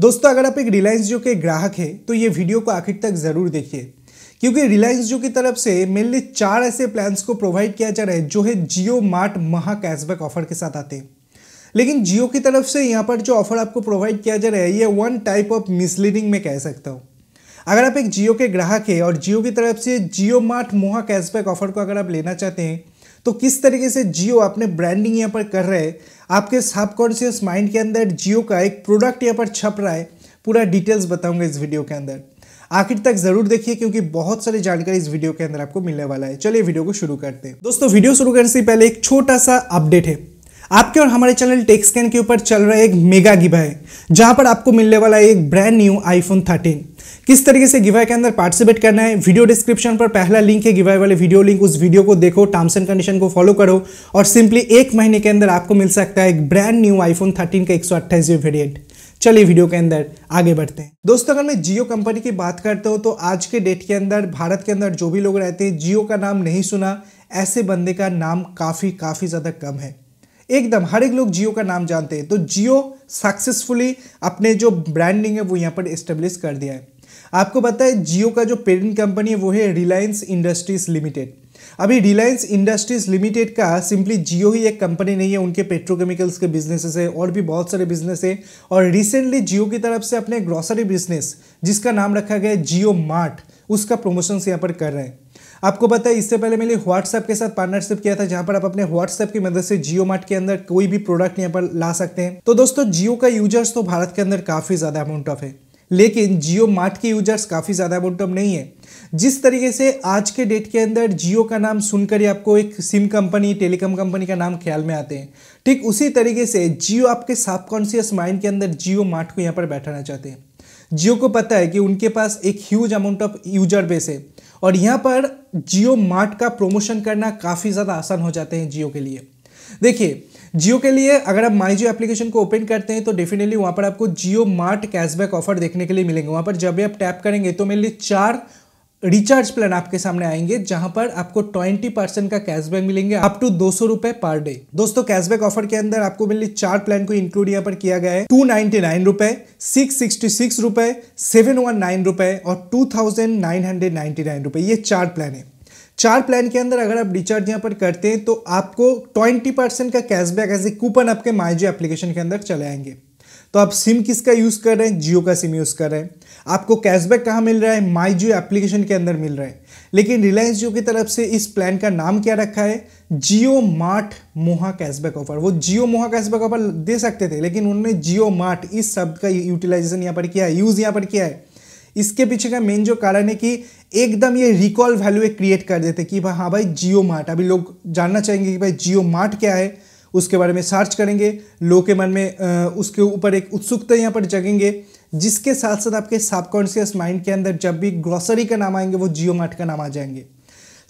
दोस्तों अगर आप एक रिलायंस जियो के ग्राहक हैं तो ये वीडियो को आखिर तक ज़रूर देखिए क्योंकि रिलायंस जियो की तरफ से मेनली चार ऐसे प्लान्स को प्रोवाइड किया जा रहा है जो है जियो मार्ट महा कैशबैक ऑफर के साथ आते हैं लेकिन जियो की तरफ से यहाँ पर जो ऑफर आपको प्रोवाइड किया जा रहा है ये वन टाइप ऑफ मिसलीडिंग में कह सकता हूँ अगर आप एक जियो के ग्राहक है और जियो की तरफ से जियो मार्ट मोहा कैशबैक ऑफर को अगर आप लेना चाहते हैं तो किस तरीके से जियो अपने ब्रांडिंग यहाँ पर कर रहे हैं आपके सबकॉन्शियस माइंड के अंदर जियो का एक प्रोडक्ट यहाँ पर छप रहा है पूरा डिटेल्स बताऊंगा इस वीडियो के अंदर आखिर तक जरूर देखिए क्योंकि बहुत सारी जानकारी इस वीडियो के अंदर आपको मिलने वाला है चलिए वीडियो को शुरू करते हैं दोस्तों वीडियो शुरू करने से पहले एक छोटा सा अपडेट है आपके और हमारे चैनल टेक्सकैन के ऊपर चल रहा है एक मेगा गिबा है जहां पर आपको मिलने वाला है एक ब्रांड न्यू आईफोन थर्टीन किस तरीके से गिवाई के अंदर पार्टिसिपेट करना है वीडियो डिस्क्रिप्शन पर पहला लिंक है गिवाई वाले वीडियो लिंक उस वीडियो को देखो टर्म्स एंड कंडीशन को फॉलो करो और सिंपली एक महीने के अंदर आपको मिल सकता है एक ब्रांड न्यू आईफोन थर्टीन का एक सौ वेरियंट चलिए वीडियो के अंदर आगे बढ़ते हैं दोस्तों अगर मैं जियो कंपनी की बात करता हूँ तो आज के डेट के अंदर भारत के अंदर जो भी लोग रहते हैं जियो का नाम नहीं सुना ऐसे बंदे का नाम काफ़ी काफ़ी ज़्यादा कम है एकदम हर एक लोग जियो का नाम जानते हैं तो जियो सक्सेसफुली अपने जो ब्रांडिंग है वो यहाँ पर इस्टेब्लिश कर दिया है आपको पता है जियो का जो पेरेंट कंपनी है वो है रिलायंस इंडस्ट्रीज लिमिटेड अभी रिलायंस इंडस्ट्रीज लिमिटेड का सिंपली जियो ही एक कंपनी नहीं है उनके पेट्रोकेमिकल्स के बिजनेसेस है और भी बहुत सारे बिजनेस है और रिसेंटली जियो की तरफ से अपने ग्रॉसरी बिजनेस जिसका नाम रखा गया है जियो मार्ट उसका प्रमोशन यहाँ पर कर रहे हैं आपको पता है इससे पहले मैंने व्हाट्सएप के साथ पार्टनरशिप किया था जहां पर आप अपने व्हाट्सएप की मदद से जियो मार्ट के अंदर कोई भी प्रोडक्ट यहाँ पर ला सकते हैं तो दोस्तों जियो का यूजर्स तो भारत के अंदर काफी ज्यादा अमाउंट ऑफ है लेकिन जियो मार्ट के यूजर्स काफ़ी ज़्यादा मोटम नहीं है जिस तरीके से आज के डेट के अंदर जियो का नाम सुनकर ही आपको एक सिम कंपनी टेलीकॉम कंपनी का नाम ख्याल में आते हैं ठीक उसी तरीके से जियो आपके सबकॉन्शियस माइंड के अंदर जियो मार्ट को यहाँ पर बैठाना चाहते हैं जियो को पता है कि उनके पास एक huge amount of user base है और यहाँ पर जियो मार्ट का प्रमोशन करना काफ़ी ज़्यादा आसान हो जाते हैं जियो के लिए देखिए जियो के लिए अगर आप माई जियो एप्लीकेशन को ओपन करते हैं तो डेफिनेटली वहां पर आपको जियो मार्ट कैशबैक ऑफर देखने के लिए मिलेंगे वहां पर जब भी आप टैप करेंगे तो मेरे लिए चार रिचार्ज प्लान आपके सामने आएंगे जहां पर आपको 20 परसेंट का कैशबैक मिलेंगे अप टू दो सौ रुपए पर डे दोस्तों कैशबैक ऑफर के अंदर आपको मेरे चार प्लान को इंक्लूड यहां पर किया गया है टू नाइनटी नाइन रुपए सिक्स सिक्सटी सिक्स रुपए सेवन वन नाइन रुपए और two thousand nine hundred ninety nine रुपए ये चार प्लान है चार प्लान के अंदर अगर आप रिचार्ज यहाँ पर करते हैं तो आपको 20 परसेंट का कैशबैक ऐसे कूपन आपके माइजियो एप्लीकेशन के अंदर चले आएंगे तो आप सिम किसका यूज़ कर रहे हैं जियो का सिम यूज़ कर रहे हैं आपको कैशबैक कहाँ मिल रहा है माई जियो एप्लीकेशन के अंदर मिल रहा है लेकिन रिलायंस जियो की तरफ से इस प्लान का नाम क्या रखा है जियो मार्ट मोहा कैशबैक ऑफर वो जियो मोहा कैशबैक ऑफर दे सकते थे लेकिन उन्होंने जियो मार्ट इस शब्द का यूटिलाइजेशन यहाँ पर किया है यूज़ यहाँ पर किया है इसके पीछे का मेन जो कारण है कि एकदम ये रिकॉल वैल्यू क्रिएट कर देते कि भाई हाँ भाई जियो मार्ट अभी लोग जानना चाहेंगे कि भाई जियो मार्ट क्या है उसके बारे में सर्च करेंगे लोग के मन में आ, उसके ऊपर एक उत्सुकता यहाँ पर जगेंगे जिसके साथ साथ आपके सबकॉन्शियस माइंड के अंदर जब भी ग्रॉसरी का नाम आएंगे वो जियो मार्ट का नाम आ जाएंगे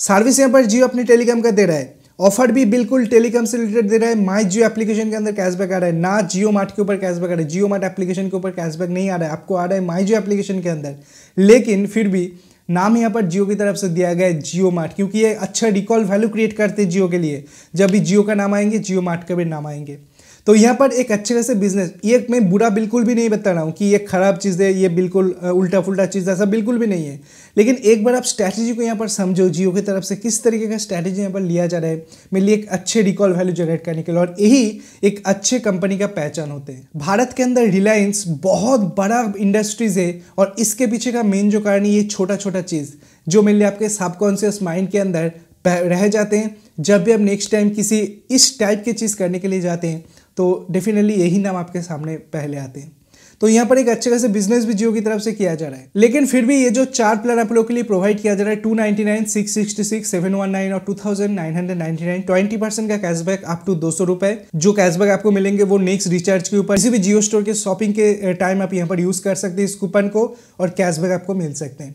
सर्विस यहाँ पर जियो अपने टेलीग्राम का दे रहा है ऑफर भी बिल्कुल टेलीकॉम से रिलेटेड दे रहा है माई जियो एप्लीकेशन के अंदर कैशबैक आ रहा है ना जियो मार्ट के ऊपर कैशबैक आ रहा है जियो मार्ट एप्लीकेशन के ऊपर कैशबैक नहीं आ रहा है आपको आ रहा है माई जियो एप्लीकेशन के अंदर लेकिन फिर भी नाम यहाँ पर जियो की तरफ से दिया गया है जियो मार्ट क्योंकि ये अच्छा रिकॉल वैल्यू क्रिएट करते हैं जियो के लिए जब भी जियो का नाम आएंगे जियो मार्ट का भी नाम आएंगे तो यहाँ पर एक अच्छे खासे बिजनेस ये मैं बुरा बिल्कुल भी नहीं बता रहा हूँ कि ये ख़राब चीज़ है ये बिल्कुल उल्टा फुल्टा चीज़ ऐसा बिल्कुल भी नहीं है लेकिन एक बार आप स्ट्रैटेजी को यहाँ पर समझो जियो की तरफ से किस तरीके का स्ट्रैटेजी यहाँ पर लिया जा रहा है मेरे लिए एक अच्छे रिकॉल वैल्यू जनरेट करने के लिए और यही एक अच्छे कंपनी का पहचान होते हैं भारत के अंदर रिलायंस बहुत बड़ा इंडस्ट्रीज़ है और इसके पीछे का मेन जो कारण ये छोटा छोटा चीज़ जो मेरे लिए आपके सबकॉन्शियस माइंड के अंदर रह जाते हैं जब भी आप नेक्स्ट टाइम किसी इस टाइप की चीज़ करने के लिए जाते हैं तो डेफिनेटली यही नाम आपके सामने पहले आते हैं तो यहाँ पर एक अच्छे खासे बिजनेस भी जियो की तरफ से किया जा रहा है लेकिन फिर भी ये जो चार प्लान आप लोग के लिए प्रोवाइड किया जा रहा है two ninety nine six sixty six seven one nine और two thousand nine hundred ninety nine twenty percent का कैशबैक अप टू दो सौ रुपए जो कैशबैक आपको मिलेंगे वो नेक्स्ट रिचार्ज के ऊपर किसी भी जियो स्टोर के शॉपिंग के टाइम आप यहाँ पर यूज कर सकते हैं इस कूपन को और कैशबैक आपको मिल सकते हैं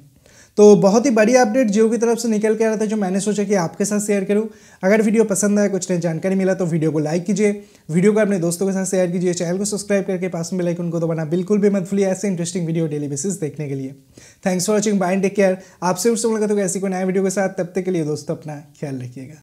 तो बहुत ही बड़ी अपडेट जियो की तरफ से निकल के आ रहा था जो मैंने सोचा कि आपके साथ शेयर करूं अगर वीडियो पसंद आया कुछ नई जानकारी मिला तो वीडियो को लाइक कीजिए वीडियो को अपने दोस्तों के साथ शेयर कीजिए चैनल को सब्सक्राइब करके पास में लाइक उनको तो बना बिल्कुल भी मत भूलिए ऐसे इंटरेस्टिंग वीडियो डेली बेसिस देखने के लिए thanks for watching bye take care आपसे उससे मुलाकात होगा ऐसी कोई नया वीडियो के साथ तब तक के लिए दोस्तों अपना ख्याल रखिएगा